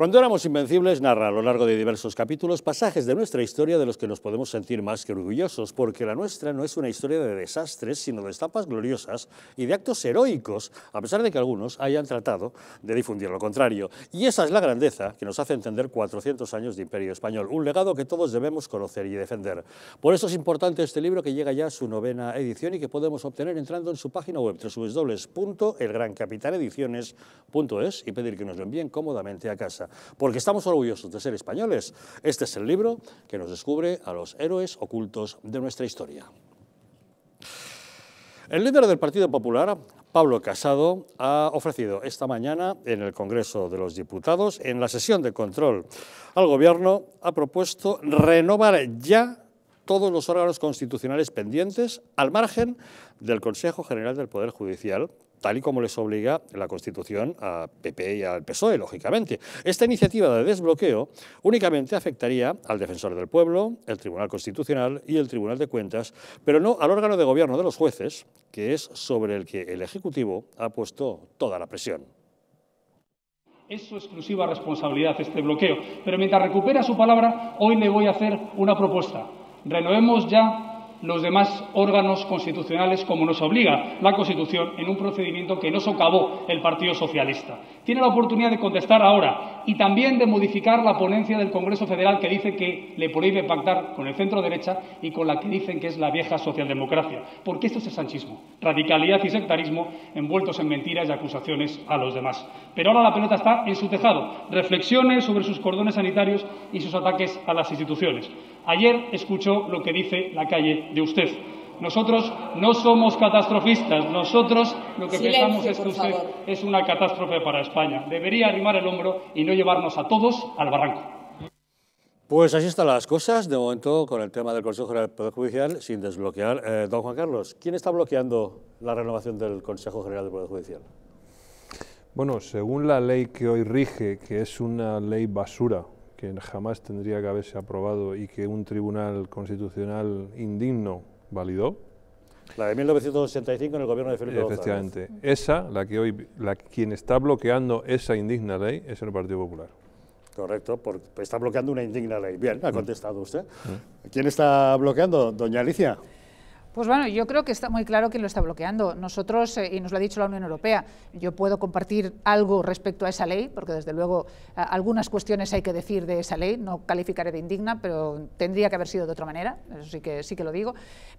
Cuando éramos invencibles narra a lo largo de diversos capítulos pasajes de nuestra historia de los que nos podemos sentir más que orgullosos, porque la nuestra no es una historia de desastres, sino de estampas gloriosas y de actos heroicos, a pesar de que algunos hayan tratado de difundir lo contrario. Y esa es la grandeza que nos hace entender 400 años de imperio español, un legado que todos debemos conocer y defender. Por eso es importante este libro que llega ya a su novena edición y que podemos obtener entrando en su página web www.elgrancapitanediciones.es y pedir que nos lo envíen cómodamente a casa porque estamos orgullosos de ser españoles. Este es el libro que nos descubre a los héroes ocultos de nuestra historia. El líder del Partido Popular, Pablo Casado, ha ofrecido esta mañana en el Congreso de los Diputados, en la sesión de control al Gobierno, ha propuesto renovar ya todos los órganos constitucionales pendientes al margen del Consejo General del Poder Judicial, tal y como les obliga la Constitución a PP y al PSOE, lógicamente. Esta iniciativa de desbloqueo únicamente afectaría al Defensor del Pueblo, el Tribunal Constitucional y el Tribunal de Cuentas, pero no al órgano de gobierno de los jueces, que es sobre el que el Ejecutivo ha puesto toda la presión. Es su exclusiva responsabilidad este bloqueo, pero mientras recupera su palabra, hoy le voy a hacer una propuesta. Renovemos ya los demás órganos constitucionales como nos obliga la Constitución en un procedimiento que no socavó el Partido Socialista. Tiene la oportunidad de contestar ahora y también de modificar la ponencia del Congreso Federal que dice que le prohíbe pactar con el centro derecha y con la que dicen que es la vieja socialdemocracia. Porque esto es el sanchismo, radicalidad y sectarismo envueltos en mentiras y acusaciones a los demás. Pero ahora la pelota está en su tejado. Reflexiones sobre sus cordones sanitarios y sus ataques a las instituciones. Ayer escuchó lo que dice la calle de usted. Nosotros no somos catastrofistas, nosotros lo que pensamos es que usted es una catástrofe para España. Debería arrimar el hombro y no llevarnos a todos al barranco. Pues así están las cosas, de momento, con el tema del Consejo General del Poder Judicial, sin desbloquear. Eh, don Juan Carlos, ¿quién está bloqueando la renovación del Consejo General del Poder Judicial? Bueno, según la ley que hoy rige, que es una ley basura, que jamás tendría que haberse aprobado y que un tribunal constitucional indigno validó. La de 1985 en el gobierno de Felipe Efectivamente. Esa, la que hoy, la, quien está bloqueando esa indigna ley es el Partido Popular. Correcto, porque está bloqueando una indigna ley. Bien, ha mm. contestado usted. Mm. ¿Quién está bloqueando? Doña Alicia. Pues bueno, yo creo que está muy claro quién lo está bloqueando. Nosotros, eh, y nos lo ha dicho la Unión Europea, yo puedo compartir algo respecto a esa ley, porque desde luego eh, algunas cuestiones hay que decir de esa ley, no calificaré de indigna, pero tendría que haber sido de otra manera, eso sí que, sí que lo digo.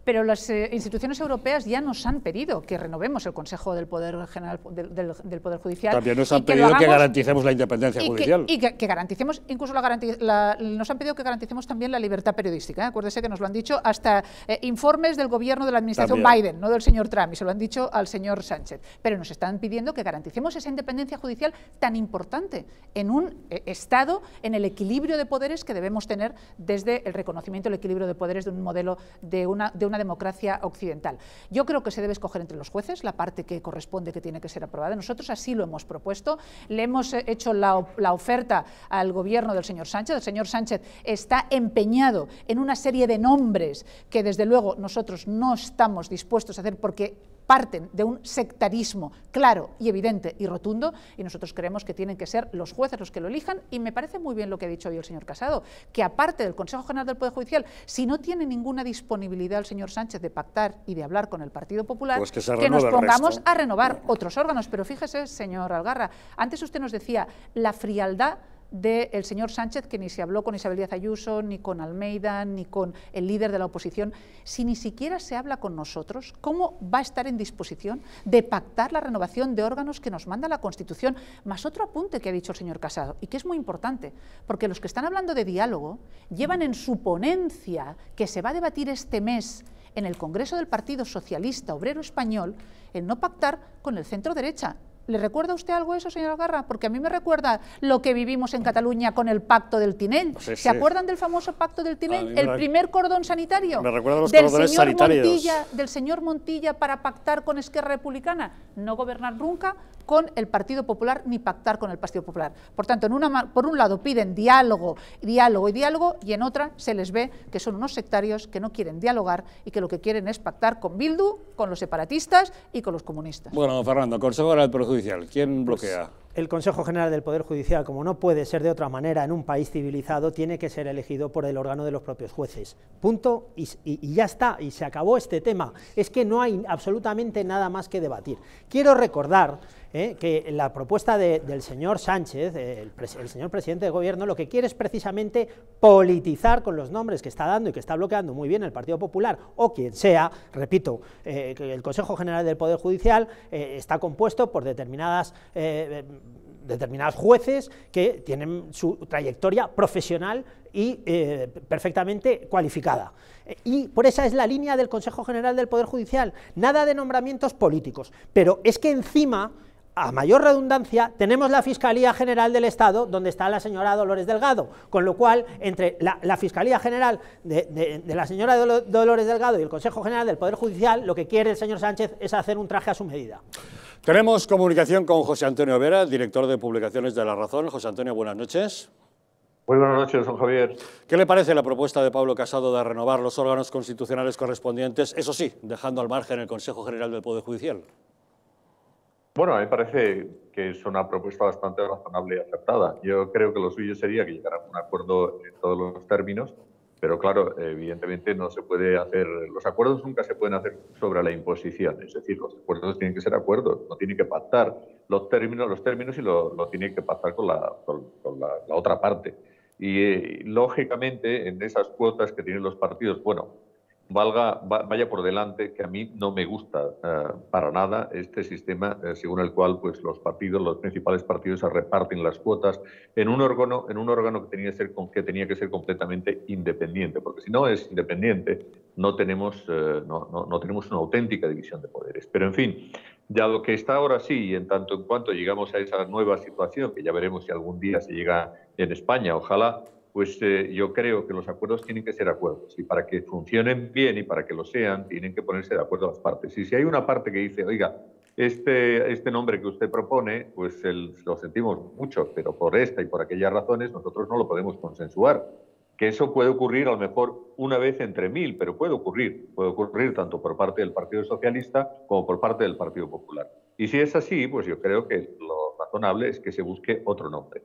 Pero las eh, instituciones europeas ya nos han pedido que renovemos el Consejo del Poder, General, del, poder Judicial. También nos han pedido que, garanticemos la independencia judicial. y que, garanticemos, incluso la, nos han pedido que garanticemos también la libertad periodística. Acuérdese que nos lo han dicho, hasta informes del gobierno gobierno de la administración Biden, no del señor Trump, y se lo han dicho al señor Sánchez. Pero nos están pidiendo que garanticemos esa independencia judicial tan importante en un eh, Estado, en el equilibrio de poderes que debemos tener desde el reconocimiento del equilibrio de poderes de un modelo de una, de una democracia occidental. Yo creo que se debe escoger entre los jueces la parte que corresponde, que tiene que ser aprobada. Nosotros así lo hemos propuesto, le hemos eh, hecho la, la oferta al gobierno del señor Sánchez. El señor Sánchez está empeñado en una serie de nombres que desde luego nosotros no estamos dispuestos a hacer porque parten de un sectarismo claro y evidente y rotundo y nosotros creemos que tienen que ser los jueces los que lo elijan y me parece muy bien lo que ha dicho hoy el señor Casado, que aparte del Consejo General del Poder Judicial, si no tiene ninguna disponibilidad el señor Sánchez de pactar y de hablar con el Partido Popular, pues que, nos pongamos a renovar otros órganos. Pero fíjese, señor Algarra, antes usted nos decía la frialdad del el señor Sánchez, que ni se habló con Isabel Díaz Ayuso, ni con Almeida, ni con el líder de la oposición, si ni siquiera se habla con nosotros, ¿cómo va a estar en disposición de pactar la renovación de órganos que nos manda la Constitución? Más otro apunte que ha dicho el señor Casado, y que es muy importante, porque los que están hablando de diálogo llevan en su ponencia que se va a debatir este mes en el Congreso del Partido Socialista Obrero Español el no pactar con el centro derecha ¿Le recuerda a usted algo eso, señora Agarra Porque a mí me recuerda lo que vivimos en Cataluña con el Pacto del Tinel. Pues ¿Se acuerdan del famoso Pacto del Tinel? El primer cordón sanitario. Me recuerda del señor Montilla, del señor Montilla para pactar con Esquerra Republicana. No gobernar nunca con el Partido Popular ni pactar con el Partido Popular. Por tanto, en una, por un lado piden diálogo, diálogo y diálogo, y en otra se les ve que son unos sectarios que no quieren dialogar y que lo que quieren es pactar con Bildu, con los separatistas y con los comunistas. Bueno, Fernando, ahora el ¿Quién bloquea? el Consejo General del Poder Judicial, como no puede ser de otra manera en un país civilizado, tiene que ser elegido por el órgano de los propios jueces. Punto, y, ya está, y se acabó este tema. Es que no hay absolutamente nada más que debatir. Quiero recordar eh, que la propuesta del señor Sánchez, eh, el, señor presidente de gobierno, lo que quiere es precisamente politizar con los nombres que está dando y que está bloqueando muy bien el Partido Popular o quien sea, repito, eh, el Consejo General del Poder Judicial está compuesto por determinadas determinados jueces que tienen su trayectoria profesional y eh, perfectamente cualificada. Y por esa es la línea del Consejo General del Poder Judicial. Nada de nombramientos políticos. Pero es que encima a mayor redundancia, tenemos la Fiscalía General del Estado, donde está la señora Dolores Delgado, con lo cual, entre la, Fiscalía General de, la señora Dolores Delgado y el Consejo General del Poder Judicial, lo que quiere el señor Sánchez es hacer un traje a su medida. Tenemos comunicación con José Antonio Vera, director de publicaciones de La Razón. José Antonio, buenas noches. Muy buenas noches, don Javier. ¿Qué le parece la propuesta de Pablo Casado de renovar los órganos constitucionales correspondientes, eso sí, dejando al margen el Consejo General del Poder Judicial? Bueno, a me parece que es una propuesta bastante razonable y aceptada. Yo creo que lo suyo sería que llegara a un acuerdo en todos los términos, pero claro, evidentemente no se puede hacer, los acuerdos nunca se pueden hacer sobre la imposición, es decir, los acuerdos tienen que ser acuerdos, no tienen que pactar los términos, los términos y lo, tiene que pactar con la, otra parte. Y eh, lógicamente en esas cuotas que tienen los partidos, bueno, valga, vaya por delante que a mí no me gusta eh, para nada este sistema eh, según el cual pues, los partidos, los principales partidos se reparten las cuotas en un órgano, en un órgano que, tenía que, ser, que tenía que ser completamente independiente, porque si no es independiente no tenemos, eh, no, no tenemos una auténtica división de poderes. Pero en fin, ya lo que está ahora sí, y en tanto en cuanto llegamos a esa nueva situación, que ya veremos si algún día se llega en España, ojalá, pues eh, yo creo que los acuerdos tienen que ser acuerdos y para que funcionen bien y para que lo sean, tienen que ponerse de acuerdo las partes. Y si hay una parte que dice, oiga, este, este nombre que usted propone, pues lo sentimos mucho, pero por esta y por aquellas razones nosotros no lo podemos consensuar. Que eso puede ocurrir a lo mejor una vez entre mil, pero puede ocurrir. Puede ocurrir tanto por parte del Partido Socialista como por parte del Partido Popular. Y si es así, pues yo creo que lo razonable es que se busque otro nombre.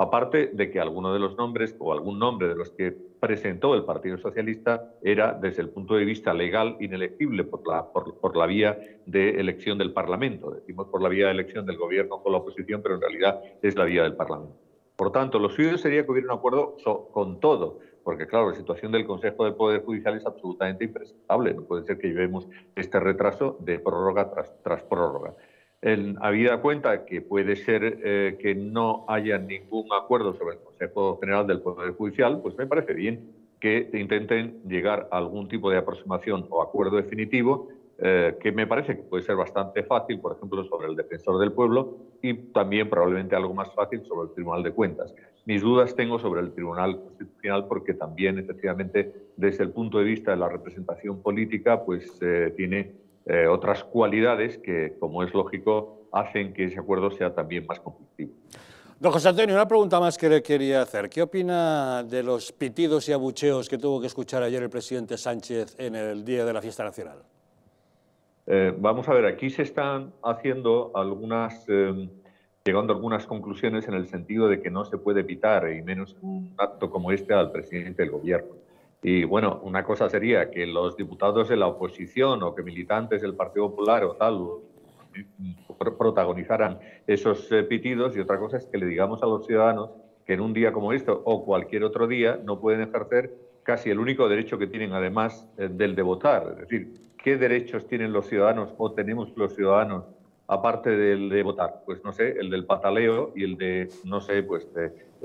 Aparte de que alguno de los nombres o algún nombre de los que presentó el Partido Socialista era, desde el punto de vista legal, inelectible por la, por, la vía de elección del Parlamento. Decimos por la vía de elección del Gobierno con la oposición, pero en realidad es la vía del Parlamento. Por tanto, lo suyo sería que hubiera un acuerdo con todo, porque claro, la situación del Consejo de Poder Judicial es absolutamente impresentable. No puede ser que llevemos este retraso de prórroga tras prórroga en, habida cuenta que puede ser eh, que no haya ningún acuerdo sobre el Consejo General del Poder Judicial, pues me parece bien que intenten llegar a algún tipo de aproximación o acuerdo definitivo, eh, que me parece que puede ser bastante fácil, por ejemplo, sobre el defensor del pueblo y también probablemente algo más fácil sobre el Tribunal de Cuentas. Mis dudas tengo sobre el Tribunal Constitucional porque también, efectivamente, desde el punto de vista de la representación política, pues eh, tiene eh, otras cualidades que, como es lógico, hacen que ese acuerdo sea también más conflictivo. Don José Antonio, una pregunta más que le quería hacer. ¿Qué opina de los pitidos y abucheos que tuvo que escuchar ayer el presidente Sánchez en el día de la fiesta nacional? Eh, vamos a ver, aquí se están haciendo algunas, em, llegando algunas conclusiones en el sentido de que no se puede evitar, y menos un acto como este, al presidente del gobierno. Y bueno, una cosa sería que los diputados de la oposición o que militantes del Partido Popular o tal protagonizaran esos eh, pitidos y otra cosa es que le digamos a los ciudadanos que en un día como este o cualquier otro día no pueden ejercer casi el único derecho que tienen además eh, del de votar. Es decir, ¿qué derechos tienen los ciudadanos o tenemos los ciudadanos aparte del de votar? Pues no sé, el del pataleo y el de, no sé, pues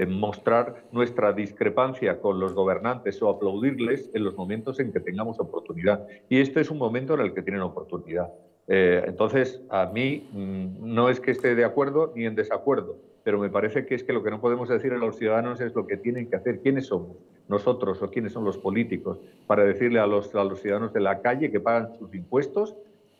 mostrar nuestra discrepancia con los gobernantes o aplaudirles en los momentos en que tengamos oportunidad. Y este es un momento en el que tienen oportunidad. Eh, entonces, a mí mm, no es que esté de acuerdo ni en desacuerdo, pero me parece que es que lo que no podemos decir a los ciudadanos es lo que tienen que hacer, quiénes somos nosotros o quiénes son los políticos, para decirle a los ciudadanos de la calle que pagan sus impuestos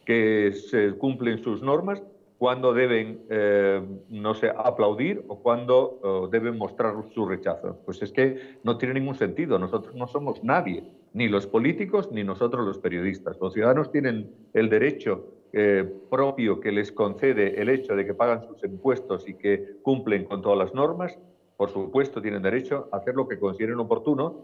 que se cumplen sus normas, cuando deben, eh, no sé, aplaudir o cuando eh, deben mostrar su rechazo. Pues es que no tiene ningún sentido. Nosotros no somos nadie, ni los políticos ni nosotros los periodistas. Los ciudadanos tienen el derecho eh, propio que les concede el hecho de que pagan sus impuestos y que cumplen con todas las normas por supuesto, tienen derecho a hacer lo que consideren oportuno,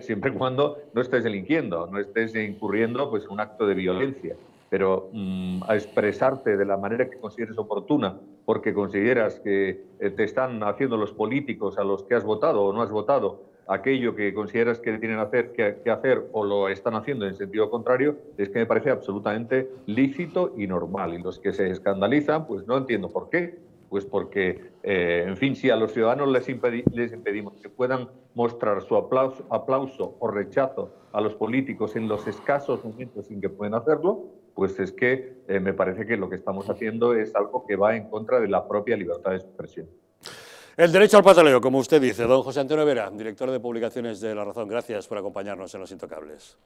siempre y cuando no estés delinquiendo, no estés incurriendo pues, en un acto de violencia pero mm. Mm, a expresarte de la manera que consideres oportuna, porque consideras que eh, te están haciendo los políticos a los que has votado o no has votado aquello que consideras que tienen hacer, que, hacer o lo están haciendo en sentido contrario, es que me parece absolutamente lícito y normal. Y los que se escandalizan, pues no entiendo por qué, pues porque, eh, en fin, si a los ciudadanos les, impedimos que puedan mostrar su aplauso, o rechazo a los políticos en los escasos momentos en que pueden hacerlo, pues es que eh, me parece que lo que estamos haciendo es algo que va en contra de la propia libertad de expresión. El derecho al pataleo, como usted dice, don José Antonio Vera, director de publicaciones de La Razón. Gracias por acompañarnos en Los Intocables.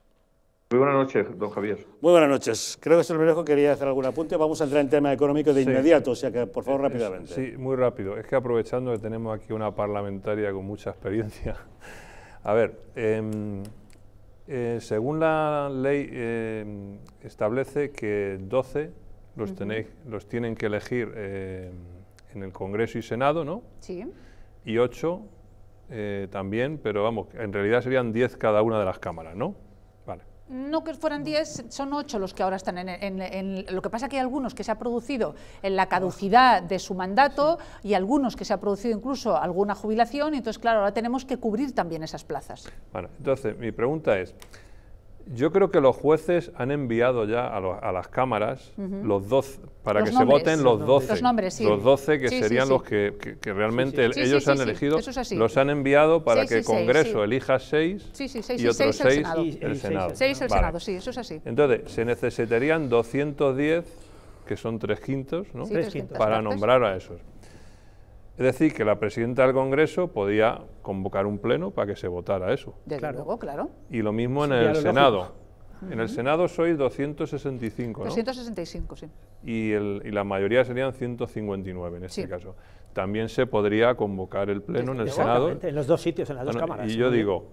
Muy buenas noches, don Javier. Muy buenas noches. Creo que es que quería hacer algún apunte. Vamos a entrar en tema económico de inmediato, o sea que, por favor, rápidamente. Sí, muy rápido. Es que aprovechando que tenemos aquí una parlamentaria con mucha experiencia. A ver, eh, eh, según la ley eh, establece que 12 los, tenéis, los tienen que elegir eh, en el Congreso y Senado, ¿no? Sí. Y 8 también, pero vamos, en realidad serían 10 cada una de las cámaras, ¿no? No que fueran 10, son ocho los que ahora están en, Lo que pasa que hay algunos que se ha producido en la caducidad de su mandato y algunos que se ha producido incluso alguna jubilación, entonces, claro, ahora tenemos que cubrir también esas plazas. Bueno, entonces, mi pregunta es, yo creo que los jueces han enviado ya a, las cámaras los 12, para que se voten los 12. Los 12 que serían los que, realmente ellos han elegido, los han enviado para que el Congreso elija 6 y otros 6 el Senado. Entonces, se necesitarían 210, que son 3 quintos, para nombrar a esos. Es decir, que la presidenta del Congreso podía convocar un pleno para que se votara eso. Y lo mismo en el Senado. En el Senado sois 265, ¿no? 265, sí. Y, el, la mayoría serían 159 en este caso. También se podría convocar el Pleno en el Senado. En los dos sitios, en las ah, dos cámaras. Y yo digo,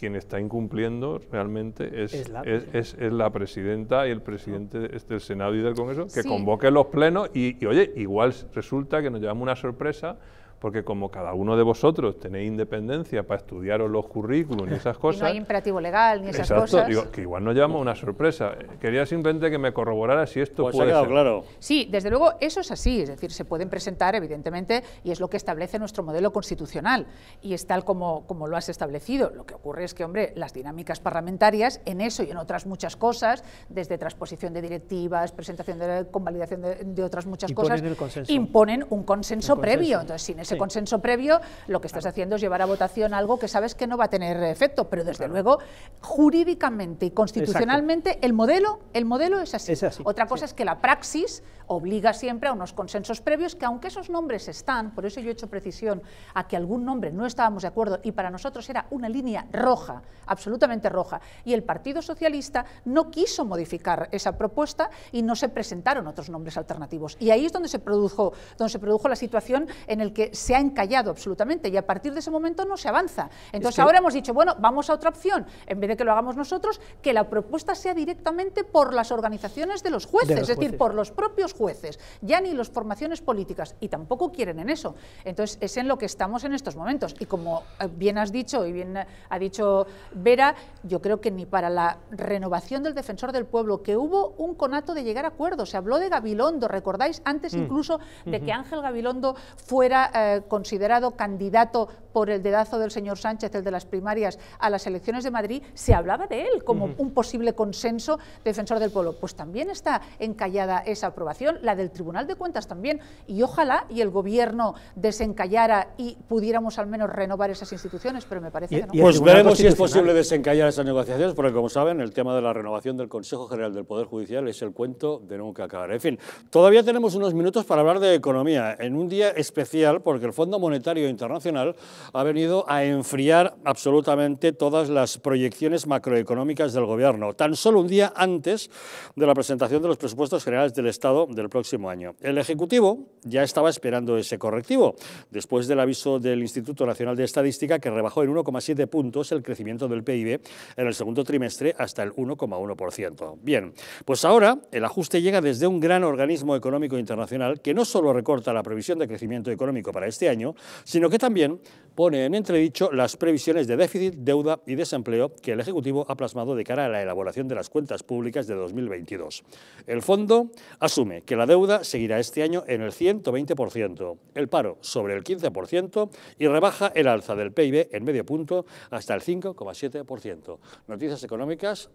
quien está incumpliendo realmente es, es, la, es, la, presidenta y el presidente este, del Senado y del Congreso, que convoque los plenos y, y, oye, igual resulta que nos llevamos una sorpresa porque como cada uno de vosotros tenéis independencia para estudiaros los currículums y esas cosas... no hay imperativo legal ni esas exacto, cosas... Digo, que igual no llevamos una sorpresa. Quería simplemente que me corroborara si esto pues puede ser. claro. Sí, desde luego eso es así, es decir, se pueden presentar evidentemente y es lo que establece nuestro modelo constitucional y es tal como, como lo has establecido. Lo que ocurre es que, hombre, las dinámicas parlamentarias en eso y en otras muchas cosas, desde transposición de directivas, presentación de convalidación de, otras muchas cosas, imponen un consenso, previo. Entonces, sin ese consenso previo, lo que estás haciendo es llevar a votación algo que sabes que no va a tener efecto, pero desde luego, jurídicamente y constitucionalmente, el modelo, el modelo es así. Otra cosa es que la praxis obliga siempre a unos consensos previos que aunque esos nombres están, por eso yo he hecho precisión a que algún nombre no estábamos de acuerdo y para nosotros era una línea roja, absolutamente roja, y el Partido Socialista no quiso modificar esa propuesta y no se presentaron otros nombres alternativos. Y ahí es donde se produjo, donde se produjo la situación en la que se ha encallado absolutamente y a partir de ese momento no se avanza. Entonces ahora hemos dicho, bueno, vamos a otra opción, en vez de que lo hagamos nosotros, que la propuesta sea directamente por las organizaciones de los jueces, de los jueces. es decir, por los propios jueces jueces, ya ni las formaciones políticas, y tampoco quieren en eso. Entonces, es en lo que estamos en estos momentos. Y como eh, bien has dicho y bien eh, ha dicho Vera, yo creo que ni para la renovación del defensor del pueblo, que hubo un conato de llegar a acuerdos. Se habló de Gabilondo, ¿recordáis? Antes mm. incluso de que Ángel Gabilondo fuera eh, considerado candidato por el dedazo del señor Sánchez, el de las primarias, a las elecciones de Madrid, se hablaba de él como un posible consenso defensor del pueblo. Pues también está encallada esa aprobación, la del Tribunal de Cuentas también, y ojalá y el gobierno desencallara y pudiéramos al menos renovar esas instituciones, pero me parece que no. Pues veremos si es posible desencallar esas negociaciones, porque como saben, el tema de la renovación del Consejo General del Poder Judicial es el cuento de nunca acabar. En fin, todavía tenemos unos minutos para hablar de economía, en un día especial porque el Fondo Monetario Internacional ha venido a enfriar absolutamente todas las proyecciones macroeconómicas del Gobierno, tan solo un día antes de la presentación de los presupuestos generales del Estado del próximo año. El Ejecutivo ya estaba esperando ese correctivo, después del aviso del Instituto Nacional de Estadística que rebajó en 1,7 puntos el crecimiento del PIB en el segundo trimestre hasta el 1,1%. Bien, pues ahora el ajuste llega desde un gran organismo económico internacional que no solo recorta la previsión de crecimiento económico para este año, sino que también pone en entredicho las previsiones de déficit, deuda y desempleo que el Ejecutivo ha plasmado de cara a la elaboración de las cuentas públicas de 2022. El fondo asume que la deuda seguirá este año en el 120%, el paro sobre el 15% y rebaja el alza del PIB en medio punto hasta el 5,7%. Noticias económicas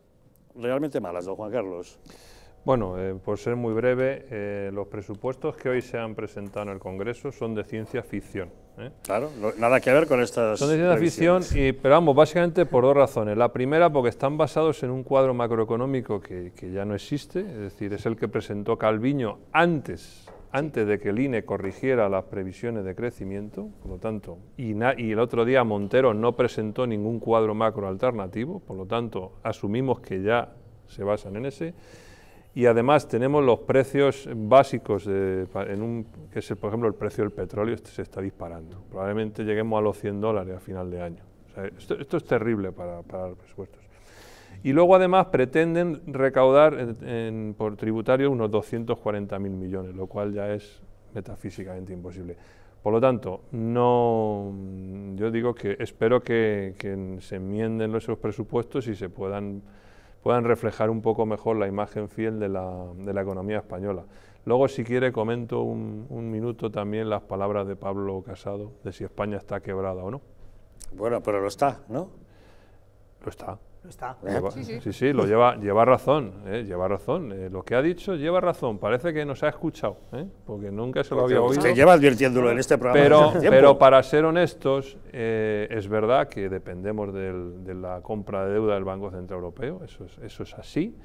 realmente malas, don Juan Carlos. Bueno, eh, por ser muy breve, eh, los presupuestos que hoy se han presentado en el Congreso son de ciencia ficción. ¿eh? Claro, nada que ver con estas. Son de ciencia ficción, y, pero vamos, básicamente por dos razones. La primera, porque están basados en un cuadro macroeconómico que, ya no existe, es decir, es el que presentó Calviño antes, antes de que el INE corrigiera las previsiones de crecimiento, por lo tanto, y, y el otro día Montero no presentó ningún cuadro macro alternativo, por lo tanto, asumimos que ya se basan en ese y además tenemos los precios básicos, en un, que es por ejemplo el precio del petróleo, este se está disparando. Probablemente lleguemos a los 100 dólares a final de año. esto, es terrible para, los presupuestos. Y luego además pretenden recaudar por tributario unos 240.000 millones, lo cual ya es metafísicamente imposible. Por lo tanto, no, yo digo que espero que, que se enmienden esos presupuestos y se puedan puedan reflejar un poco mejor la imagen fiel de la, economía española. Luego, si quiere, comento un, minuto también las palabras de Pablo Casado de si España está quebrada o no. Bueno, pero lo está, ¿no? Lo está sí, sí. lo lleva, lleva razón, eh, lleva razón. Eh, lo que ha dicho lleva razón. Parece que nos ha escuchado, eh, porque nunca se lo había oído. Se lleva advirtiéndolo en este programa. Pero, para ser honestos, es verdad que dependemos de la compra de deuda del Banco Central Europeo. Eso es, eso es así.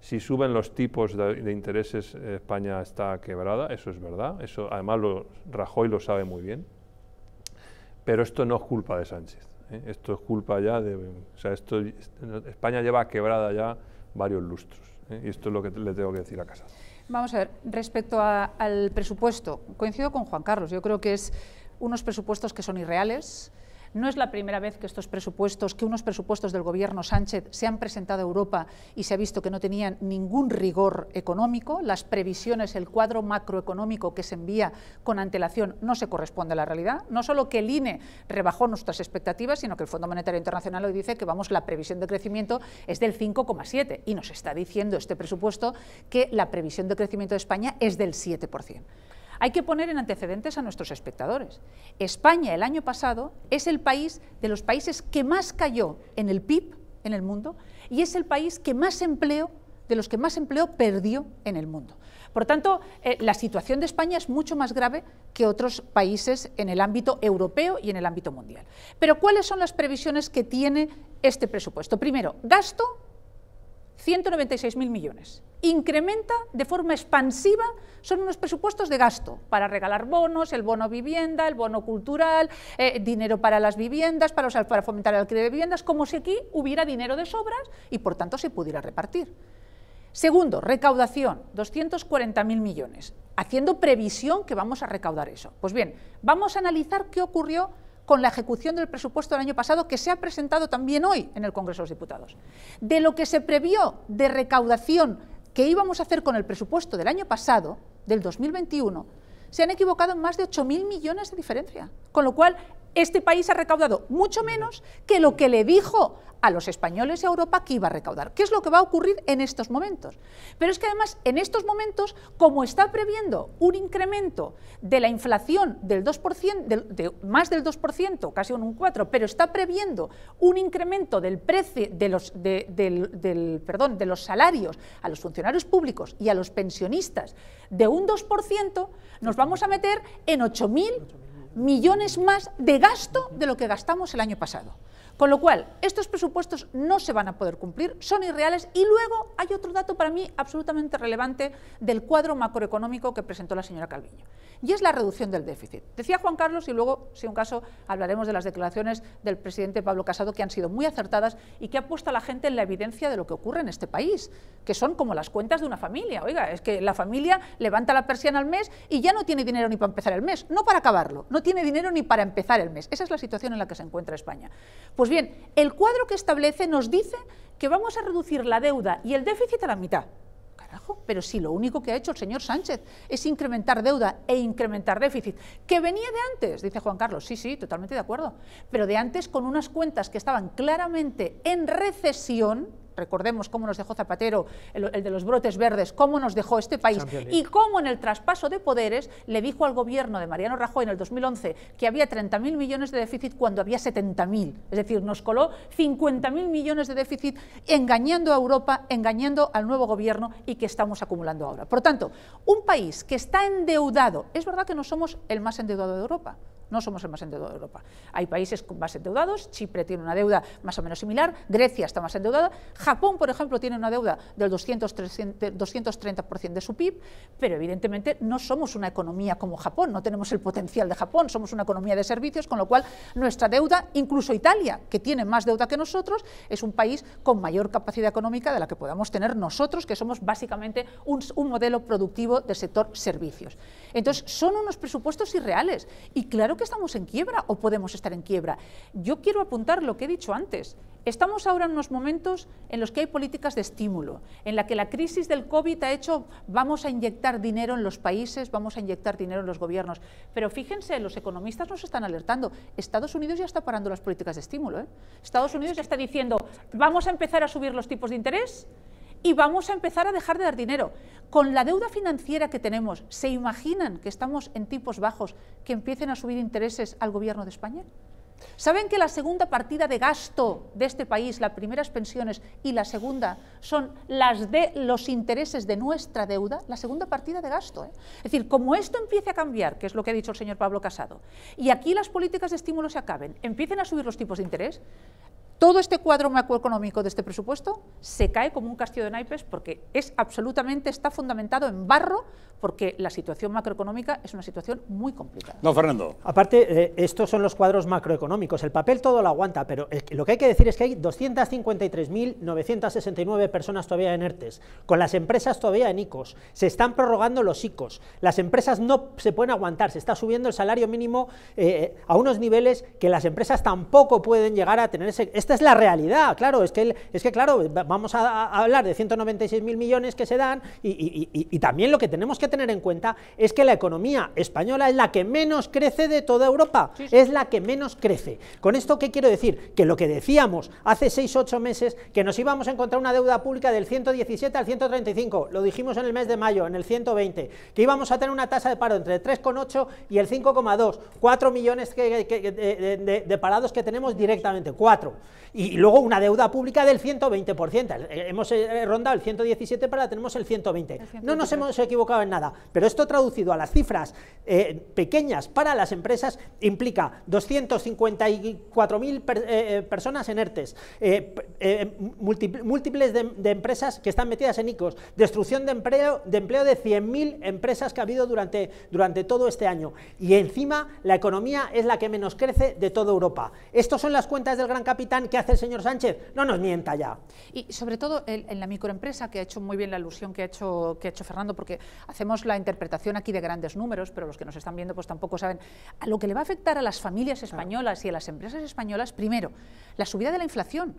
Si suben los tipos de, intereses, España está quebrada. Eso es verdad. Eso, además, lo, Rajoy lo sabe muy bien. Pero esto no es culpa de Sánchez. ¿eh? Esto es culpa ya de... O sea, esto, España lleva quebrada ya varios lustros. ¿eh? Y esto es lo que le tengo que decir a casa Vamos a ver, respecto al presupuesto, coincido con Juan Carlos. Yo creo que es unos presupuestos que son irreales, no es la primera vez que estos presupuestos, que unos presupuestos del gobierno Sánchez se han presentado a Europa y se ha visto que no tenían ningún rigor económico. Las previsiones, el cuadro macroeconómico que se envía con antelación no se corresponde a la realidad. No solo que el INE rebajó nuestras expectativas, sino que el Fondo Monetario Internacional hoy dice que vamos la previsión de crecimiento es del 5,7 y nos está diciendo este presupuesto que la previsión de crecimiento de España es del 7%. Hay que poner en antecedentes a nuestros espectadores. España el año pasado es el país de los países que más cayó en el PIB en el mundo y es el país que más empleo de los que más empleo perdió en el mundo. Por tanto, eh, la situación de España es mucho más grave que otros países en el ámbito europeo y en el ámbito mundial. Pero ¿cuáles son las previsiones que tiene este presupuesto? Primero, gasto 196.000 millones. Incrementa de forma expansiva, son unos presupuestos de gasto para regalar bonos, el bono vivienda, el bono cultural, eh, dinero para las viviendas, para, para fomentar el alquiler de viviendas, como si aquí hubiera dinero de sobras y por tanto se pudiera repartir. Segundo, recaudación, 240.000 millones, haciendo previsión que vamos a recaudar eso. Pues bien, vamos a analizar qué ocurrió con la ejecución del presupuesto del año pasado que se ha presentado también hoy en el Congreso de los Diputados. De lo que se previó de recaudación que íbamos a hacer con el presupuesto del año pasado, del 2021, se han equivocado en más de 8.000 millones de diferencia. Con lo cual, este país ha recaudado mucho menos que lo que le dijo a los españoles y a Europa que iba a recaudar. ¿Qué es lo que va a ocurrir en estos momentos? Pero es que además en estos momentos, como está previendo un incremento de la inflación del 2%, de, más del 2%, casi un 4%, pero está previendo un incremento del precio de los, de los salarios a los funcionarios públicos y a los pensionistas de un 2%, nos vamos a meter en 8.000 millones más de gasto de lo que gastamos el año pasado. Con lo cual, estos presupuestos no se van a poder cumplir, son irreales y luego hay otro dato para mí absolutamente relevante del cuadro macroeconómico que presentó la señora Calviño y es la reducción del déficit. Decía Juan Carlos, y luego, si un caso, hablaremos de las declaraciones del presidente Pablo Casado, que han sido muy acertadas y que ha puesto a la gente en la evidencia de lo que ocurre en este país, que son como las cuentas de una familia. Oiga, es que la familia levanta la persiana al mes y ya no tiene dinero ni para empezar el mes, no para acabarlo, no tiene dinero ni para empezar el mes. Esa es la situación en la que se encuentra España. Pues bien, el cuadro que establece nos dice que vamos a reducir la deuda y el déficit a la mitad pero si lo único que ha hecho el señor Sánchez es incrementar deuda e incrementar déficit, que venía de antes, dice Juan Carlos, sí, sí, totalmente de acuerdo, pero de antes con unas cuentas que estaban claramente en recesión, recordemos cómo nos dejó Zapatero, el, de los brotes verdes, cómo nos dejó este país y cómo en el traspaso de poderes le dijo al gobierno de Mariano Rajoy en el 2011 que había 30.000 millones de déficit cuando había 70.000. Es decir, nos coló 50.000 millones de déficit engañando a Europa, engañando al nuevo gobierno y que estamos acumulando ahora. Por tanto, un país que está endeudado, es verdad que no somos el más endeudado de Europa, no somos el más endeudado de Europa. Hay países más endeudados, Chipre tiene una deuda más o menos similar, Grecia está más endeudada, Japón, por ejemplo, tiene una deuda del 230% de su PIB, pero evidentemente no somos una economía como Japón, no tenemos el potencial de Japón, somos una economía de servicios, con lo cual nuestra deuda, incluso Italia, que tiene más deuda que nosotros, es un país con mayor capacidad económica de la que podamos tener nosotros, que somos básicamente un, un modelo productivo del sector servicios. Entonces, son unos presupuestos irreales y claro que estamos en quiebra o podemos estar en quiebra. Yo quiero apuntar lo que he dicho antes. Estamos ahora en unos momentos en los que hay políticas de estímulo, en la que la crisis del COVID ha hecho vamos a inyectar dinero en los países, vamos a inyectar dinero en los gobiernos. Pero fíjense, los economistas nos están alertando. Estados Unidos ya está parando las políticas de estímulo. ¿eh? Estados Unidos ya está diciendo, vamos a empezar a subir los tipos de interés y vamos a empezar a dejar de dar dinero. Con la deuda financiera que tenemos, ¿se imaginan que estamos en tipos bajos que empiecen a subir intereses al gobierno de España? ¿Saben que la segunda partida de gasto de este país, las primeras pensiones y la segunda, son las de los intereses de nuestra deuda? La segunda partida de gasto. ¿eh? Es decir, como esto empiece a cambiar, que es lo que ha dicho el señor Pablo Casado, y aquí las políticas de estímulo se acaben, empiecen a subir los tipos de interés, todo este cuadro macroeconómico de este presupuesto se cae como un castillo de naipes porque es absolutamente, está fundamentado en barro porque la situación macroeconómica es una situación muy complicada. No, Fernando. Aparte, eh, estos son los cuadros macroeconómicos. El papel todo lo aguanta, pero lo que hay que decir es que hay 253.969 personas todavía en ERTES, con las empresas todavía en ICOs. Se están prorrogando los ICOs. Las empresas no se pueden aguantar. Se está subiendo el salario mínimo eh, a unos niveles que las empresas tampoco pueden llegar a tener ese esta es la realidad, claro, es que, es que claro, vamos a, hablar de mil millones que se dan y, también lo que tenemos que tener en cuenta es que la economía española es la que menos crece de toda Europa, es la que menos crece. ¿Con esto qué quiero decir? Que lo que decíamos hace 6-8 meses, que nos íbamos a encontrar una deuda pública del 117 al 135, lo dijimos en el mes de mayo, en el 120, que íbamos a tener una tasa de paro entre el 3,8 y el 5,2, 4 millones de, de parados que tenemos directamente, 4. Y luego una deuda pública del 120%. Eh, hemos eh, eh, rondado el 117 para tenemos el 120. No nos hemos equivocado en nada, pero esto traducido a las cifras pequeñas para las empresas implica 254.000 personas en ERTES, múltiples de, empresas que están metidas en ICOs, destrucción de empleo de, empleo de 100.000 empresas que ha habido durante, durante todo este año. Y encima la economía es la que menos crece de toda Europa. Estas son las cuentas del gran capitán ¿Qué hace el señor Sánchez, no nos mienta ya. Y sobre todo en la microempresa, que ha hecho muy bien la alusión que ha hecho, que ha hecho Fernando, porque hacemos la interpretación aquí de grandes números, pero los que nos están viendo pues tampoco saben. A lo que le va a afectar a las familias españolas y a las empresas españolas, primero, la subida de la inflación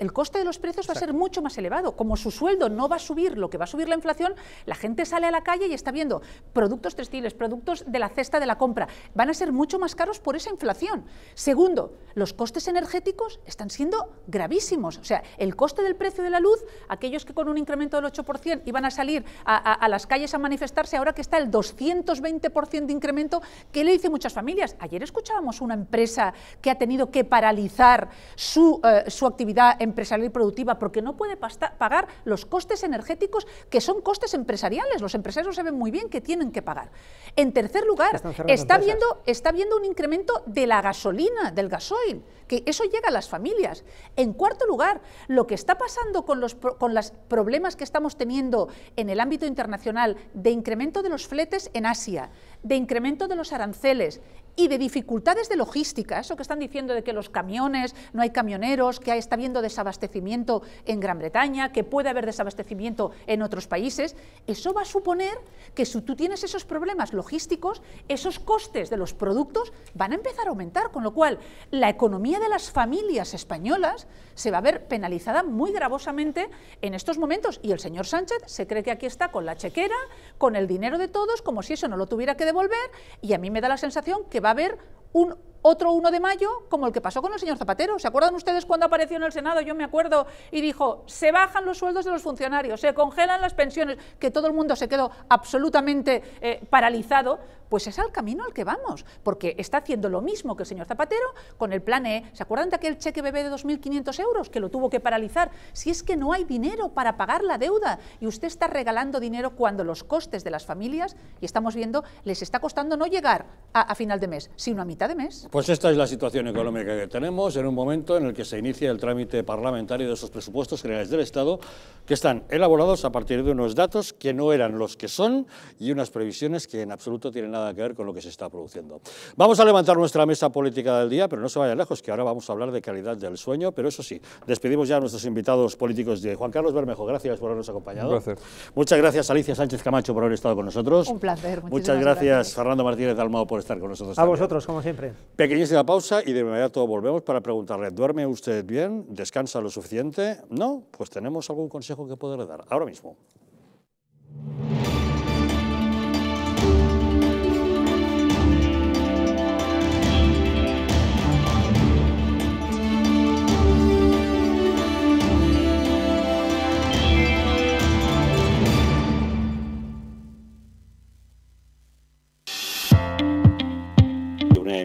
el coste de los precios va a ser mucho más elevado. Como su sueldo no va a subir lo que va a subir la inflación, la gente sale a la calle y está viendo productos textiles, productos de la cesta de la compra, van a ser mucho más caros por esa inflación. Segundo, los costes energéticos están siendo gravísimos. O sea, el coste del precio de la luz, aquellos que con un incremento del 8% iban a salir a, las calles a manifestarse, ahora que está el 220% de incremento, ¿qué le dice muchas familias? Ayer escuchábamos una empresa que ha tenido que paralizar su eh, actividad empresarial y productiva porque no puede pagar los costes energéticos que son costes empresariales. Los empresarios saben muy bien que tienen que pagar. En tercer lugar, está viendo, está viendo un incremento de la gasolina, del gasoil, que eso llega a las familias. En cuarto lugar, lo que está pasando con los con problemas que estamos teniendo en el ámbito internacional de incremento de los fletes en Asia, de incremento de los aranceles, y de dificultades de logística, eso que están diciendo de que los camiones, no hay camioneros, que está habiendo desabastecimiento en Gran Bretaña, que puede haber desabastecimiento en otros países, eso va a suponer que si tú tienes esos problemas logísticos, esos costes de los productos van a empezar a aumentar, con lo cual la economía de las familias españolas se va a ver penalizada muy gravosamente en estos momentos y el señor Sánchez se cree que aquí está con la chequera, con el dinero de todos, como si eso no lo tuviera que devolver y a mí me da la sensación que va a haber un otro 1 de mayo, como el que pasó con el señor Zapatero. ¿Se acuerdan ustedes cuando apareció en el Senado? Yo me acuerdo y dijo, se bajan los sueldos de los funcionarios, se congelan las pensiones, que todo el mundo se quedó absolutamente eh, paralizado. Pues es al camino al que vamos, porque está haciendo lo mismo que el señor Zapatero con el plan E. ¿Se acuerdan de aquel cheque bebé de 2.500 euros que lo tuvo que paralizar? Si es que no hay dinero para pagar la deuda y usted está regalando dinero cuando los costes de las familias, y estamos viendo, les está costando no llegar a, a final de mes, sino a mitad de mes. Pues esta es la situación económica que tenemos en un momento en el que se inicia el trámite parlamentario de esos presupuestos generales del Estado que están elaborados a partir de unos datos que no eran los que son y unas previsiones que en absoluto tienen nada que ver con lo que se está produciendo. Vamos a levantar nuestra mesa política del día, pero no se vaya lejos, que ahora vamos a hablar de calidad del sueño, pero eso sí, despedimos ya a nuestros invitados políticos de Juan Carlos Bermejo. Gracias por habernos acompañado. Un Muchas gracias Alicia Sánchez Camacho por haber estado con nosotros. Un placer. Muchas gracias, Fernando Martínez Almado, por estar con nosotros. A vosotros, como siempre. Pequeñísima pausa y de inmediato volvemos para preguntarle, ¿duerme usted bien? ¿Descansa lo suficiente? ¿No? Pues tenemos algún consejo que poderle dar ahora mismo.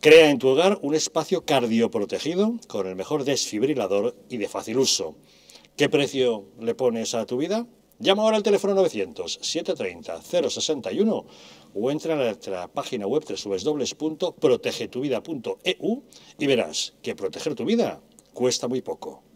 Crea en tu hogar un espacio cardioprotegido con el mejor desfibrilador y de fácil uso. ¿Qué precio le pones a tu vida? Llama ahora al teléfono 900-730-061 o entra a nuestra página web www.protegetuvida.eu y verás que proteger tu vida cuesta muy poco.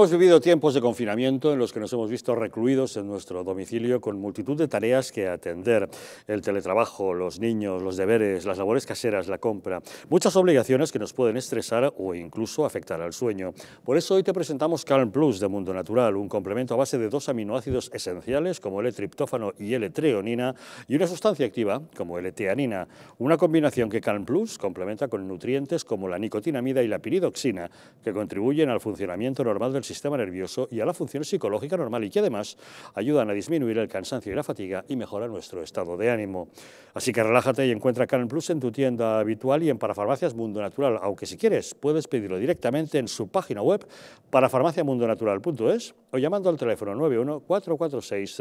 Hemos vivido tiempos de confinamiento en los que nos hemos visto recluidos en nuestro domicilio con multitud de tareas que atender. El teletrabajo, los niños, los deberes, las labores caseras, la compra. Muchas obligaciones que nos pueden estresar o incluso afectar al sueño. Por eso hoy te presentamos Calm Plus de Mundo Natural, un complemento a base de dos aminoácidos esenciales como L-triptófano y L-treonina y una sustancia activa como L-teanina. Una combinación que Calm Plus complementa con nutrientes como la nicotinamida y la piridoxina que contribuyen al funcionamiento normal del sistema nervioso y a la función psicológica normal y que además ayudan a disminuir el cansancio y la fatiga y mejora nuestro estado de ánimo. Así que relájate y encuentra Canal Plus en tu tienda habitual y en Parafarmacias Mundo Natural, aunque si quieres puedes pedirlo directamente en su página web parafarmaciamundonatural.es o llamando al teléfono 91 446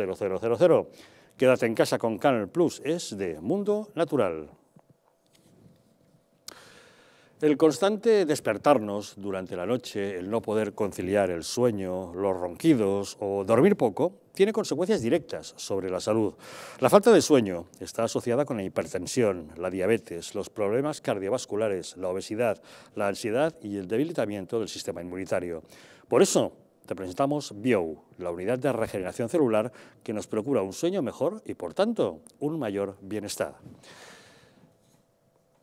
Quédate en casa con Canal Plus, es de Mundo Natural. El constante despertarnos durante la noche, el no poder conciliar el sueño, los ronquidos o dormir poco, tiene consecuencias directas sobre la salud. La falta de sueño está asociada con la hipertensión, la diabetes, los problemas cardiovasculares, la obesidad, la ansiedad y el debilitamiento del sistema inmunitario. Por eso, te presentamos BIO, la unidad de regeneración celular que nos procura un sueño mejor y, por tanto, un mayor bienestar.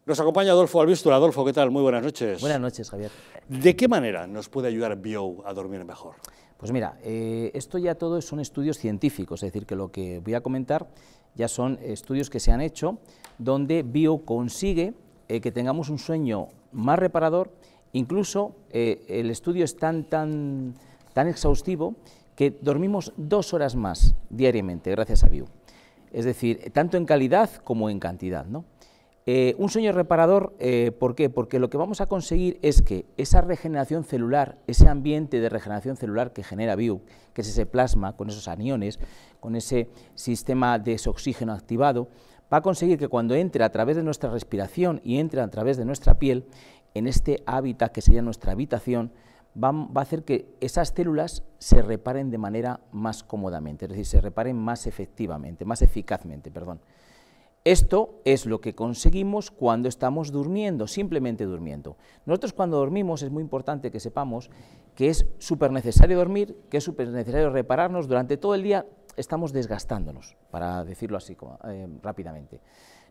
Nos acompaña Adolfo Alvístura. Adolfo, ¿qué tal? Muy buenas noches. Buenas noches, Javier. ¿De qué manera nos puede ayudar Bio a dormir mejor? Pues mira, eh, esto ya todo son estudios científicos, es decir, que lo que voy a comentar ya son estudios que se han hecho donde Bio consigue eh, que tengamos un sueño más reparador. Incluso eh, el estudio es tan, tan, tan exhaustivo que dormimos dos horas más diariamente gracias a Bio. Es decir, tanto en calidad como en cantidad, ¿no? Eh, un sueño reparador, eh, ¿por qué? Porque lo que vamos a conseguir es que esa regeneración celular, ese ambiente de regeneración celular que genera Viu, que es ese plasma con esos aniones, con ese sistema de oxígeno activado, va a conseguir que cuando entre a través de nuestra respiración y entre a través de nuestra piel, en este hábitat que sería nuestra habitación, va, a hacer que esas células se reparen de manera más cómodamente, es decir, se reparen más efectivamente, más eficazmente, perdón. Esto es lo que conseguimos cuando estamos durmiendo, simplemente durmiendo. Nosotros cuando dormimos es muy importante que sepamos que es súper necesario dormir, que es súper necesario repararnos. Durante todo el día estamos desgastándonos, para decirlo así eh, rápidamente.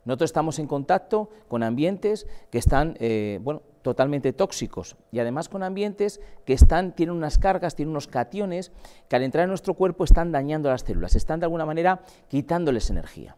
Nosotros estamos en contacto con ambientes que están eh, totalmente tóxicos y además con ambientes que están, tienen unas cargas, tienen unos cationes que al entrar en nuestro cuerpo están dañando las células, están de alguna manera quitándoles energía.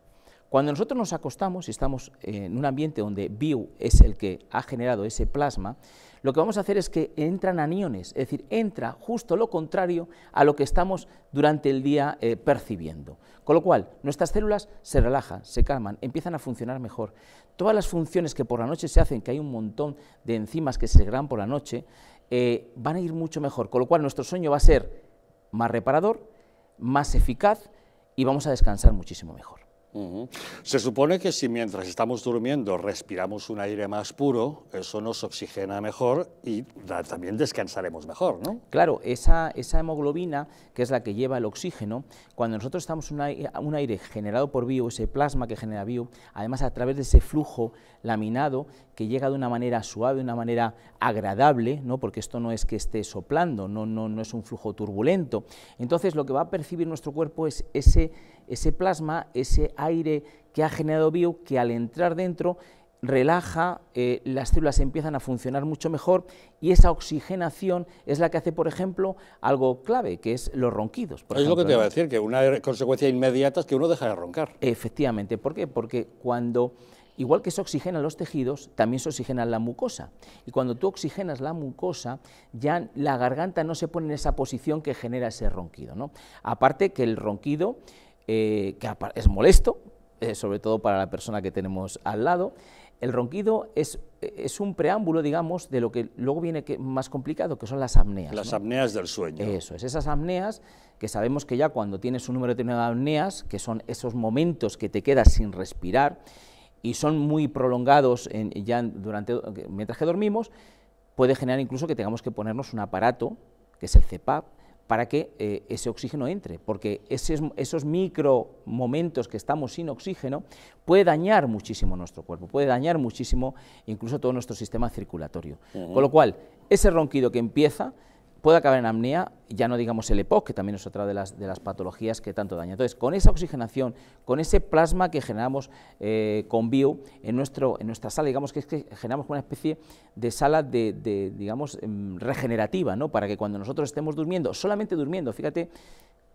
Cuando nosotros nos acostamos y estamos eh, en un ambiente donde Biu es el que ha generado ese plasma, lo que vamos a hacer es que entran aniones, es decir, entra justo lo contrario a lo que estamos durante el día eh, percibiendo. Con lo cual, nuestras células se relajan, se calman, empiezan a funcionar mejor. Todas las funciones que por la noche se hacen, que hay un montón de enzimas que se gran por la noche, eh, van a ir mucho mejor. Con lo cual, nuestro sueño va a ser más reparador, más eficaz y vamos a descansar muchísimo mejor. Se supone que si mientras estamos durmiendo respiramos un aire más puro, eso nos oxigena mejor y también descansaremos mejor, ¿no? Claro, esa, esa, hemoglobina, que es la que lleva el oxígeno, cuando nosotros estamos en un aire, un aire generado por bio, ese plasma que genera bio, además a través de ese flujo laminado que llega de una manera suave, de una manera agradable, ¿no? porque esto no es que esté soplando, no, no, no es un flujo turbulento. Entonces lo que va a percibir nuestro cuerpo es ese, ese plasma, ese aire que ha generado bio, que al entrar dentro relaja, eh, las células empiezan a funcionar mucho mejor y esa oxigenación es la que hace, por ejemplo, algo clave, que es los ronquidos. es lo que te iba a decir, que una consecuencia inmediata es que uno deja de roncar. Efectivamente, ¿por qué? Porque cuando Igual que se oxigenan los tejidos, también se oxigena la mucosa. Y cuando tú oxigenas la mucosa, ya la garganta no se pone en esa posición que genera ese ronquido. ¿no? Aparte que el ronquido, eh, que es molesto, eh, sobre todo para la persona que tenemos al lado, el ronquido es, un preámbulo, digamos, de lo que luego viene más complicado, que son las apneas. Las apneas del sueño. Eso es, esas apneas que sabemos que ya cuando tienes un número determinado de apneas, que son esos momentos que te quedas sin respirar, y son muy prolongados en, ya durante, mientras que dormimos, puede generar incluso que tengamos que ponernos un aparato, que es el CPAP, para que eh, ese oxígeno entre, porque esos micro momentos que estamos sin oxígeno puede dañar muchísimo nuestro cuerpo, puede dañar muchísimo incluso todo nuestro sistema circulatorio. Con lo cual, ese ronquido que empieza puede acabar en apnea, ya no digamos el EPOC, que también es otra de las, de las patologías que tanto daña. Entonces, con esa oxigenación, con ese plasma que generamos eh, con bio en, nuestro, en nuestra sala, digamos que es que generamos una especie de sala de, digamos, em, regenerativa, ¿no? para que cuando nosotros estemos durmiendo, solamente durmiendo, fíjate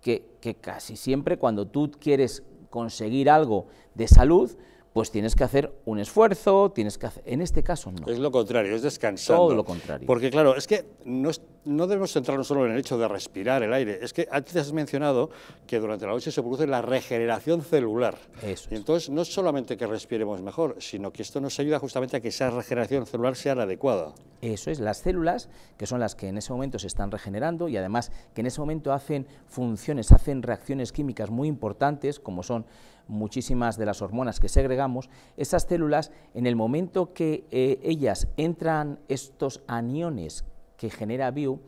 que, casi siempre cuando tú quieres conseguir algo de salud, pues tienes que hacer un esfuerzo, tienes que hacer... En este caso no. Es lo contrario, es descansando. Todo lo contrario. Porque claro, es que no es no debemos centrarnos solo en el hecho de respirar el aire. Es que antes has mencionado que durante la noche se produce la regeneración celular. Eso y entonces no es solamente que respiremos mejor, sino que esto nos ayuda justamente a que esa regeneración celular sea la adecuada. Eso es, las células, que son las que en ese momento se están regenerando y además que en ese momento hacen funciones, hacen reacciones químicas muy importantes, como son muchísimas de las hormonas que segregamos, esas células, en el momento que eh, ellas entran estos aniones que genera bio,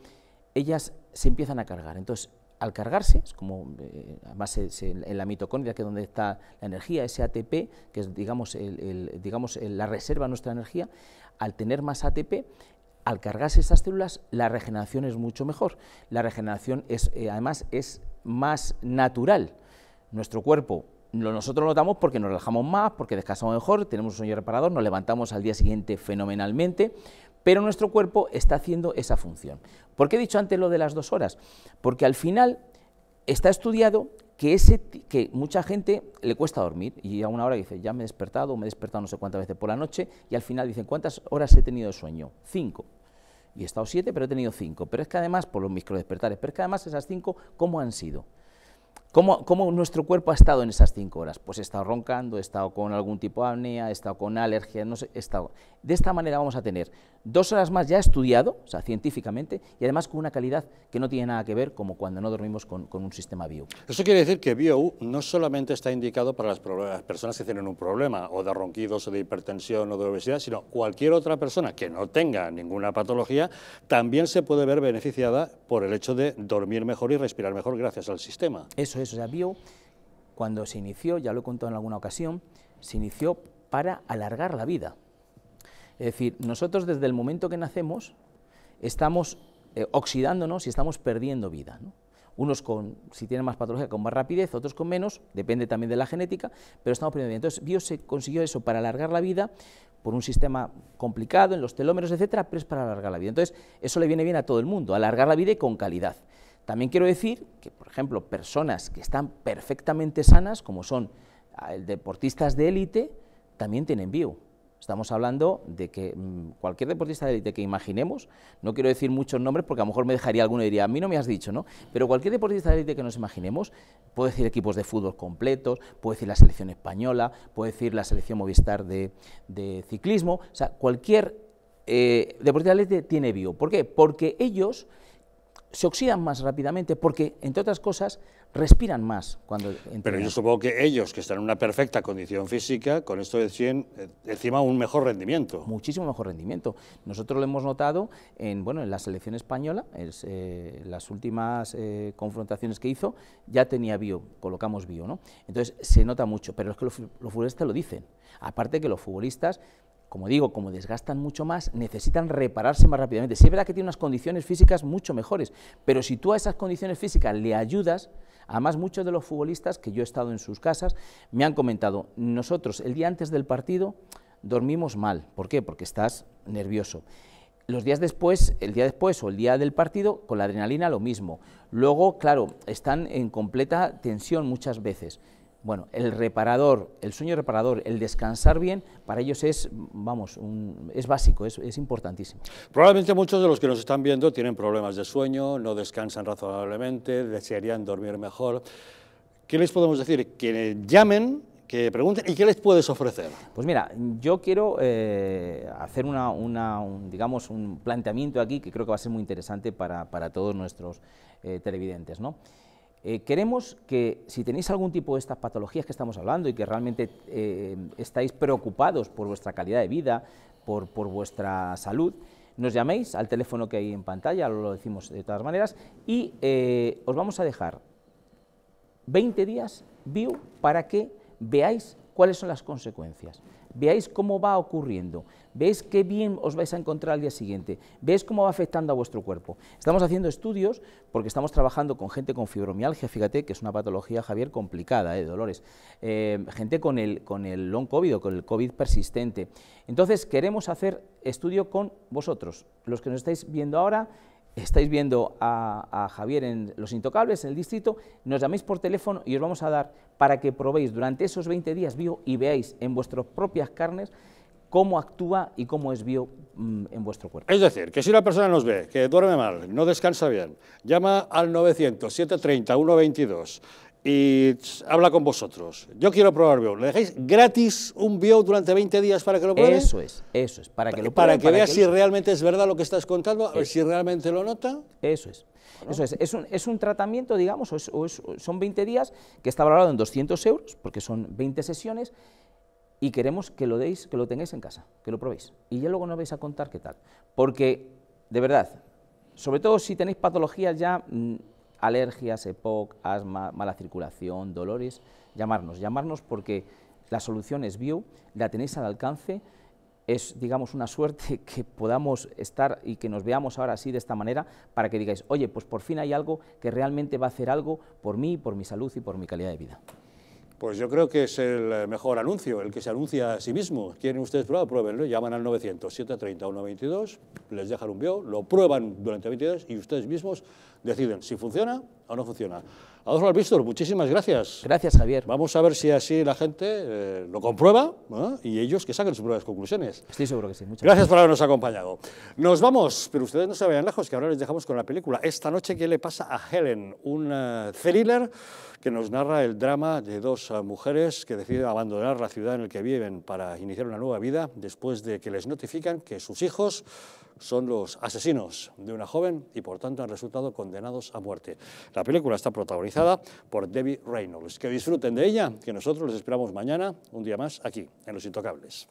ellas se empiezan a cargar. Entonces, al cargarse, es como, eh, además en la mitocondria, que es donde está la energía, ese ATP, que es, digamos, digamos la reserva de nuestra energía, al tener más ATP, al cargarse esas células, la regeneración es mucho mejor. La regeneración, es, eh, además, es más natural. Nuestro cuerpo nosotros lo notamos porque nos relajamos más, porque descansamos mejor, tenemos un sueño reparador, nos levantamos al día siguiente fenomenalmente, pero nuestro cuerpo está haciendo esa función. ¿Por qué he dicho antes lo de las dos horas? Porque al final está estudiado que, ese, que mucha gente le cuesta dormir y a una hora dice, ya me he despertado, me he despertado no sé cuántas veces por la noche y al final dicen, ¿cuántas horas he tenido de sueño? Cinco. Y he estado siete, pero he tenido cinco. Pero es que además, por los microdespertares, pero es que además esas cinco, ¿cómo han sido? ¿Cómo, ¿Cómo, nuestro cuerpo ha estado en esas cinco horas? Pues he estado roncando, he estado con algún tipo de apnea, he estado con alergia, no sé, he estado... De esta manera vamos a tener dos horas más ya estudiado, o sea, científicamente, y además con una calidad que no tiene nada que ver como cuando no dormimos con, un sistema BIO. Eso quiere decir que BIO no solamente está indicado para las, personas que tienen un problema, o de ronquidos, o de hipertensión, o de obesidad, sino cualquier otra persona que no tenga ninguna patología, también se puede ver beneficiada por el hecho de dormir mejor y respirar mejor gracias al sistema. Eso es, o sea, BIO, cuando se inició, ya lo he contado en alguna ocasión, se inició para alargar la vida es decir, nosotros desde el momento que nacemos estamos eh, oxidándonos y estamos perdiendo vida. Unos con, si tienen más patología, con más rapidez, otros con menos, depende también de la genética, pero estamos perdiendo vida. Entonces, Bio se consiguió eso para alargar la vida por un sistema complicado en los telómeros, etcétera, pero es para alargar la vida. Entonces, eso le viene bien a todo el mundo, alargar la vida y con calidad. También quiero decir que, por ejemplo, personas que están perfectamente sanas, como son ah, deportistas de élite, también tienen bio. Estamos hablando de que mm, cualquier deportista de élite que imaginemos, no quiero decir muchos nombres porque a lo mejor me dejaría alguno y diría, a mí no me has dicho, ¿no? Pero cualquier deportista de élite que nos imaginemos, puede decir equipos de fútbol completos, puede decir la selección española, puede decir la selección Movistar de, ciclismo, o sea, cualquier eh, deportista de élite tiene bio. ¿Por qué? Porque ellos se oxidan más rápidamente porque, entre otras cosas, respiran más cuando Pero yo supongo que ellos, que están en una perfecta condición física, con esto decían eh, encima un mejor rendimiento. Muchísimo mejor rendimiento. Nosotros lo hemos notado en, bueno, en la selección española, es, eh, las últimas eh, confrontaciones que hizo, ya tenía bio, colocamos bio, ¿no? Entonces se nota mucho, pero es que los futbolistas lo dicen. Aparte que los futbolistas como digo, como desgastan mucho más, necesitan repararse más rápidamente. Sí es verdad que tiene unas condiciones físicas mucho mejores, pero si tú a esas condiciones físicas le ayudas, además muchos de los futbolistas que yo he estado en sus casas me han comentado, nosotros el día antes del partido dormimos mal, ¿por qué? Porque estás nervioso. Los días después, el día después o el día del partido, con la adrenalina lo mismo. Luego, claro, están en completa tensión muchas veces. Bueno, el reparador, el sueño reparador, el descansar bien, para ellos es, vamos, es básico, es, importantísimo. Probablemente muchos de los que nos están viendo tienen problemas de sueño, no descansan razonablemente, desearían dormir mejor. ¿Qué les podemos decir? Que llamen, que pregunten, ¿y qué les puedes ofrecer? Pues mira, yo quiero eh, hacer una, un, digamos, un planteamiento aquí que creo que va a ser muy interesante para, para todos nuestros eh, televidentes, ¿no? Eh, queremos que si tenéis algún tipo de estas patologías que estamos hablando y que realmente eh, estáis preocupados por vuestra calidad de vida, por, vuestra salud, nos llaméis al teléfono que hay en pantalla, lo decimos de todas maneras, y eh, os vamos a dejar 20 días view para que veáis cuáles son las consecuencias. Veáis cómo va ocurriendo, veis qué bien os vais a encontrar al día siguiente, veis cómo va afectando a vuestro cuerpo. Estamos haciendo estudios porque estamos trabajando con gente con fibromialgia, fíjate que es una patología, Javier, complicada, de ¿eh? dolores, eh, gente con el, con el long COVID o con el COVID persistente. Entonces queremos hacer estudio con vosotros, los que nos estáis viendo ahora estáis viendo a, Javier en Los Intocables, en el distrito, nos llaméis por teléfono y os vamos a dar para que probéis durante esos 20 días bio y veáis en vuestras propias carnes cómo actúa y cómo es bio mm, en vuestro cuerpo. Es decir, que si una persona nos ve, que duerme mal, no descansa bien, llama al 900 730 122 y habla con vosotros. Yo quiero probar Bio. ¿Le dejáis gratis un Bio durante 20 días para que lo probéis. Eso es, eso es, para que lo Para que veas si realmente es verdad lo que estás contando, a ver si realmente lo nota. Eso es. Eso es, es un, tratamiento, digamos, son 20 días que está valorado en 200 euros, porque son 20 sesiones, y queremos que lo deis, que lo tengáis en casa, que lo probéis. Y ya luego nos vais a contar qué tal. Porque, de verdad, sobre todo si tenéis patologías ya mm, alergias, EPOC, asma, mala circulación, dolores, llamarnos, llamarnos porque la solución es bio, la tenéis al alcance, es digamos una suerte que podamos estar y que nos veamos ahora así de esta manera para que digáis, oye, pues por fin hay algo que realmente va a hacer algo por mí, por mi salud y por mi calidad de vida. Pues yo creo que es el eh, mejor anuncio, el que se anuncia a sí mismo. ¿Quieren ustedes probar? Pruébenlo. Llaman al 900 730 22 les dejan un bio, lo prueban durante 22 y ustedes mismos deciden si funciona o no funciona. Adolfo Alvistor, muchísimas gracias. Gracias, Javier. Vamos a ver si así la gente eh, lo comprueba y ellos que saquen sus propias conclusiones. Estoy seguro que sí. Muchas gracias, gracias por habernos acompañado. Nos vamos, pero ustedes no se vayan lejos, que ahora les dejamos con la película. Esta noche, ¿qué le pasa a Helen? Un eh, thriller que nos narra el drama de dos ah, mujeres que deciden abandonar la ciudad en la que viven para iniciar una nueva vida después de que les notifican que sus hijos son los asesinos de una joven y por tanto han resultado condenados a muerte. La película está protagonizada por Debbie Reynolds. Que disfruten de ella, que nosotros les esperamos mañana, un día más, aquí, en Los Intocables.